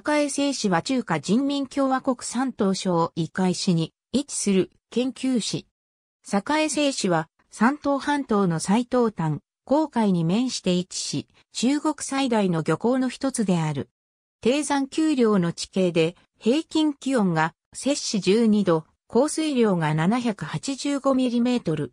栄製市は中華人民共和国三島省一海市に位置する研究市。栄製市は三島半島の最東端、航海に面して位置し、中国最大の漁港の一つである。低山丘陵の地形で、平均気温が摂氏12度、降水量が 785mm。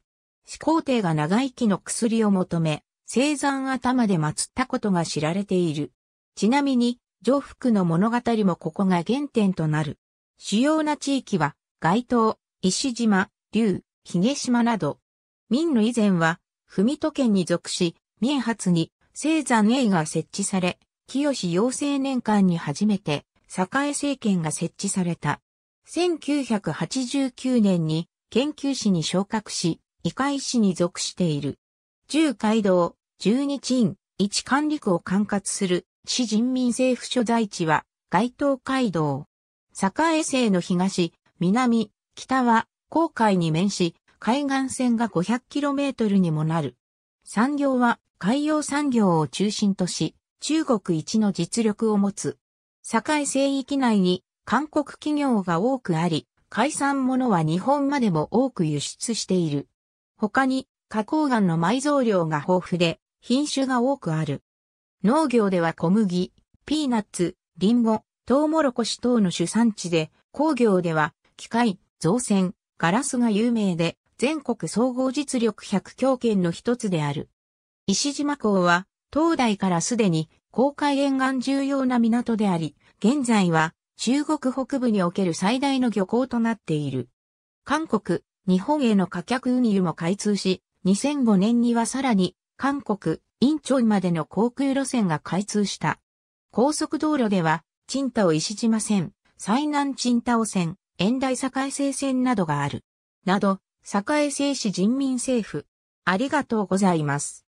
始皇帝が長生きの薬を求め、生山頭で祀ったことが知られている。ちなみに、上福の物語もここが原点となる。主要な地域は、街頭、石島、竜、髭島など。明の以前は、文都県に属し、明発に、青山永が設置され、清陽生年間に初めて、栄政権が設置された。1989年に、研究士に昇格し、医医師に属している。十街道、十日院、一管理区を管轄する市人民政府所在地は、街頭街道。栄西の東、南、北は、航海に面し、海岸線が 500km にもなる。産業は海洋産業を中心とし、中国一の実力を持つ。栄西域内に韓国企業が多くあり、海産物は日本までも多く輸出している。他に、花崗岩の埋蔵量が豊富で、品種が多くある。農業では小麦、ピーナッツ、リンゴ、トウモロコシ等の主産地で、工業では、機械、造船、ガラスが有名で、全国総合実力100強圏の一つである。石島港は、東大からすでに、公海沿岸重要な港であり、現在は、中国北部における最大の漁港となっている。韓国、日本への貨客運輸も開通し、2005年にはさらに、韓国、インチョンまでの航空路線が開通した。高速道路では、チンタオ石島線、最南チンタオ線、遠大栄西線などがある。など、栄西市人民政府。ありがとうございます。